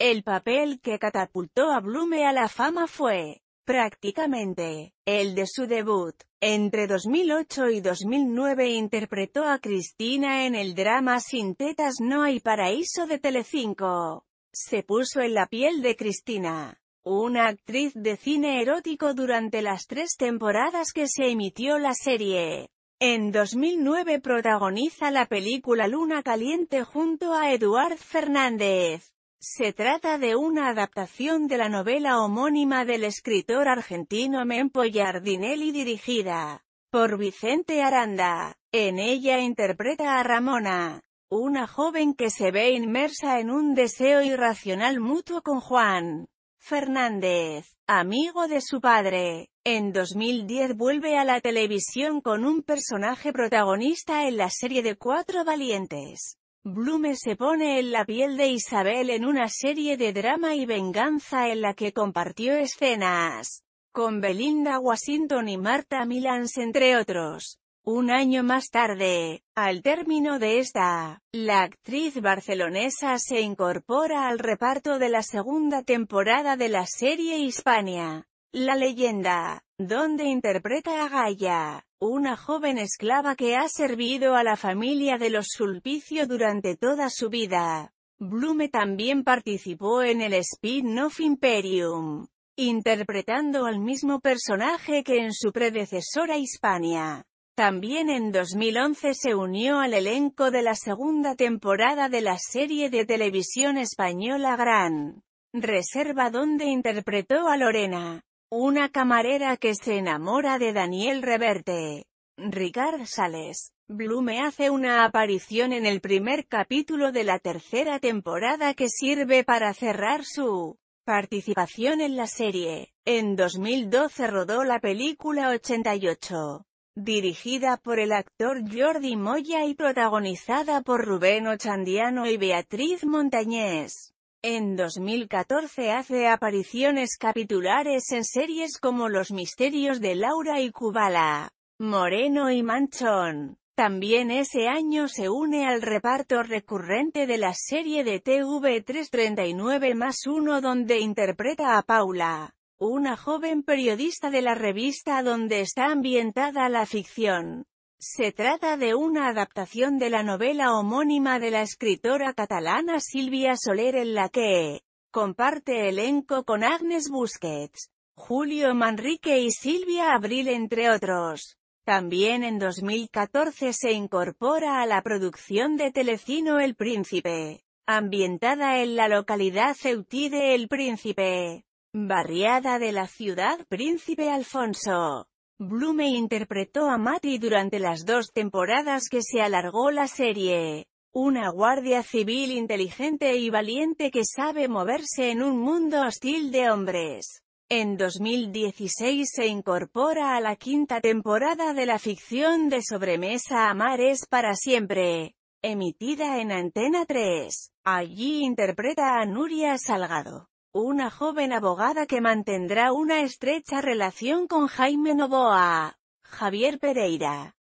El papel que catapultó a Blume a la fama fue, prácticamente, el de su debut. Entre 2008 y 2009 interpretó a Cristina en el drama Sin tetas no hay paraíso de Telecinco. Se puso en la piel de Cristina, una actriz de cine erótico durante las tres temporadas que se emitió la serie. En 2009 protagoniza la película Luna Caliente junto a Eduard Fernández. Se trata de una adaptación de la novela homónima del escritor argentino Mempo Giardinelli dirigida por Vicente Aranda. En ella interpreta a Ramona, una joven que se ve inmersa en un deseo irracional mutuo con Juan Fernández, amigo de su padre. En 2010 vuelve a la televisión con un personaje protagonista en la serie de Cuatro Valientes. Blume se pone en la piel de Isabel en una serie de drama y venganza en la que compartió escenas con Belinda Washington y Marta Milans entre otros. Un año más tarde, al término de esta, la actriz barcelonesa se incorpora al reparto de la segunda temporada de la serie Hispania, La Leyenda, donde interpreta a Gaia una joven esclava que ha servido a la familia de los Sulpicio durante toda su vida. Blume también participó en el spin-off Imperium, interpretando al mismo personaje que en su predecesora Hispania. También en 2011 se unió al elenco de la segunda temporada de la serie de televisión española Gran Reserva donde interpretó a Lorena. Una camarera que se enamora de Daniel Reverte. Ricard Sales. Blume hace una aparición en el primer capítulo de la tercera temporada que sirve para cerrar su participación en la serie. En 2012 rodó la película 88, dirigida por el actor Jordi Moya y protagonizada por Rubén Ochandiano y Beatriz Montañés. En 2014 hace apariciones capitulares en series como Los misterios de Laura y Kubala, Moreno y Manchón. También ese año se une al reparto recurrente de la serie de tv 339 más uno donde interpreta a Paula, una joven periodista de la revista donde está ambientada la ficción. Se trata de una adaptación de la novela homónima de la escritora catalana Silvia Soler en la que comparte elenco con Agnes Busquets, Julio Manrique y Silvia Abril entre otros. También en 2014 se incorpora a la producción de Telecino El Príncipe, ambientada en la localidad ceutí de El Príncipe, barriada de la ciudad Príncipe Alfonso. Blume interpretó a Matty durante las dos temporadas que se alargó la serie. Una guardia civil inteligente y valiente que sabe moverse en un mundo hostil de hombres. En 2016 se incorpora a la quinta temporada de la ficción de sobremesa Amar es para siempre, emitida en Antena 3. Allí interpreta a Nuria Salgado una joven abogada que mantendrá una estrecha relación con Jaime Novoa, Javier Pereira,